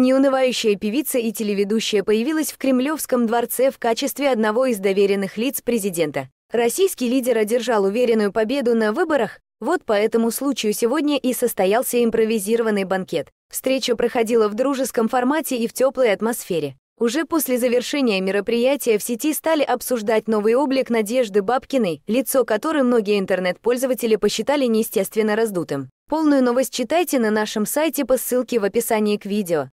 неунывающая певица и телеведущая появилась в Кремлевском дворце в качестве одного из доверенных лиц президента. Российский лидер одержал уверенную победу на выборах, вот по этому случаю сегодня и состоялся импровизированный банкет. Встреча проходила в дружеском формате и в теплой атмосфере. Уже после завершения мероприятия в сети стали обсуждать новый облик Надежды Бабкиной, лицо которой многие интернет-пользователи посчитали неестественно раздутым. Полную новость читайте на нашем сайте по ссылке в описании к видео.